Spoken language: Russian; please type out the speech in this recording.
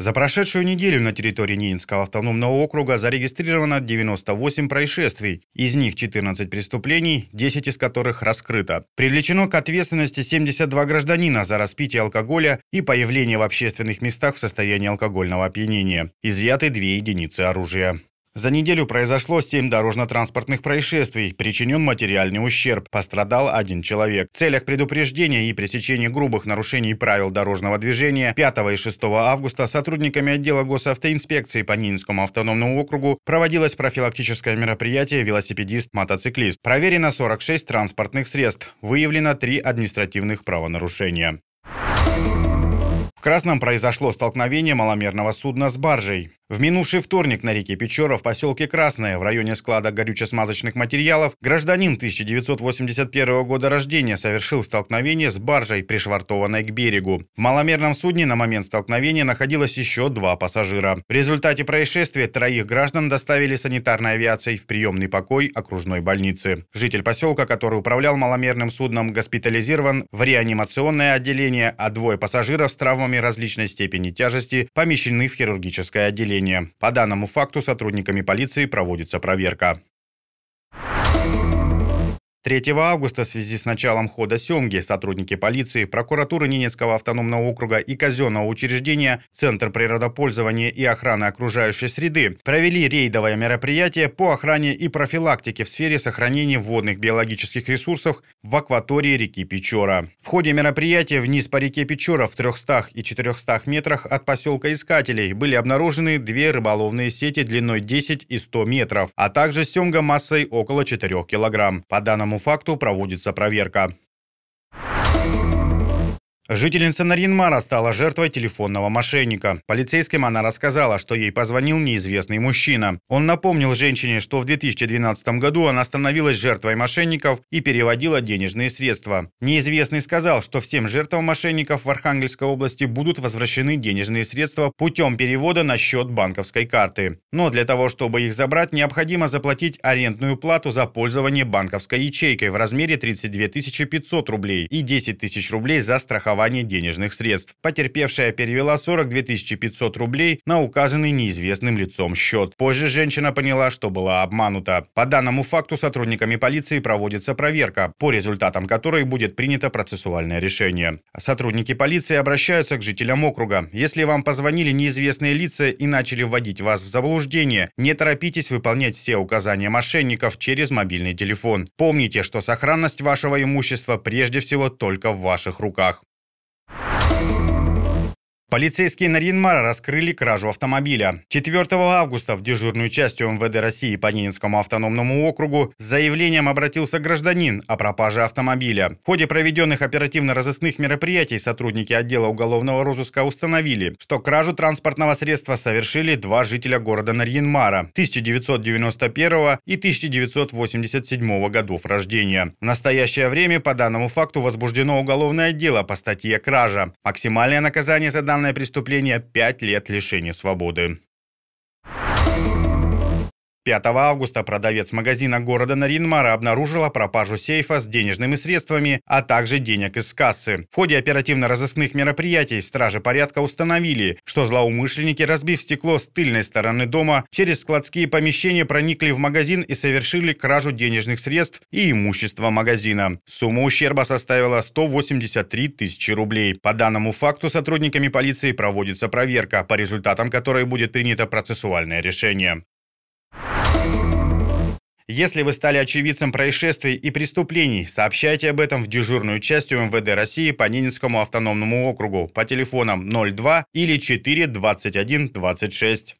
За прошедшую неделю на территории Нинского автономного округа зарегистрировано 98 происшествий, из них 14 преступлений, 10 из которых раскрыто. Привлечено к ответственности 72 гражданина за распитие алкоголя и появление в общественных местах в состоянии алкогольного опьянения. Изъяты две единицы оружия. За неделю произошло 7 дорожно-транспортных происшествий, причинен материальный ущерб, пострадал один человек. В целях предупреждения и пресечения грубых нарушений правил дорожного движения 5 и 6 августа сотрудниками отдела госавтоинспекции по Нинскому автономному округу проводилось профилактическое мероприятие «Велосипедист-мотоциклист». Проверено 46 транспортных средств, выявлено 3 административных правонарушения. В Красном произошло столкновение маломерного судна с баржей. В минувший вторник на реке Печора в поселке Красное в районе склада горюче-смазочных материалов гражданин 1981 года рождения совершил столкновение с баржей, пришвартованной к берегу. В маломерном судне на момент столкновения находилось еще два пассажира. В результате происшествия троих граждан доставили санитарной авиацией в приемный покой окружной больницы. Житель поселка, который управлял маломерным судном, госпитализирован в реанимационное отделение, а двое пассажиров с травмами различной степени тяжести помещены в хирургическое отделение преступления. По данному факту сотрудниками полиции проводится проверка. 3 августа в связи с началом хода «Семги» сотрудники полиции, прокуратуры Ненецкого автономного округа и казенного учреждения Центр природопользования и охраны окружающей среды провели рейдовое мероприятие по охране и профилактике в сфере сохранения водных биологических ресурсов в акватории реки Печора. В ходе мероприятия вниз по реке Печора в 300 и 400 метрах от поселка Искателей были обнаружены две рыболовные сети длиной 10 и 100 метров, а также семга массой около 4 килограмм. По данным данному факту проводится проверка. Жительница Нарьинмара стала жертвой телефонного мошенника. Полицейским она рассказала, что ей позвонил неизвестный мужчина. Он напомнил женщине, что в 2012 году она становилась жертвой мошенников и переводила денежные средства. Неизвестный сказал, что всем жертвам мошенников в Архангельской области будут возвращены денежные средства путем перевода на счет банковской карты. Но для того, чтобы их забрать, необходимо заплатить арендную плату за пользование банковской ячейкой в размере 32 500 рублей и 10 тысяч рублей за страхование страхование денежных средств. Потерпевшая перевела 42 500 рублей на указанный неизвестным лицом счет. Позже женщина поняла, что была обманута. По данному факту сотрудниками полиции проводится проверка, по результатам которой будет принято процессуальное решение. Сотрудники полиции обращаются к жителям округа. Если вам позвонили неизвестные лица и начали вводить вас в заблуждение, не торопитесь выполнять все указания мошенников через мобильный телефон. Помните, что сохранность вашего имущества прежде всего только в ваших руках. Полицейские Нарьинмара раскрыли кражу автомобиля. 4 августа в дежурную часть МВД России по Ненецкому автономному округу с заявлением обратился гражданин о пропаже автомобиля. В ходе проведенных оперативно-розыскных мероприятий сотрудники отдела уголовного розыска установили, что кражу транспортного средства совершили два жителя города Нарьинмара 1991 и 1987 годов рождения. В настоящее время по данному факту возбуждено уголовное дело по статье «Кража». Максимальное наказание за данное данное преступление 5 лет лишения свободы. 5 августа продавец магазина города Наринмара обнаружила пропажу сейфа с денежными средствами, а также денег из кассы. В ходе оперативно-розыскных мероприятий стражи порядка установили, что злоумышленники, разбив стекло с тыльной стороны дома, через складские помещения проникли в магазин и совершили кражу денежных средств и имущества магазина. Сумма ущерба составила 183 тысячи рублей. По данному факту сотрудниками полиции проводится проверка, по результатам которой будет принято процессуальное решение. Если вы стали очевидцем происшествий и преступлений, сообщайте об этом в дежурную часть МВД России по Ненецкому автономному округу по телефонам 02 или 4 21 26.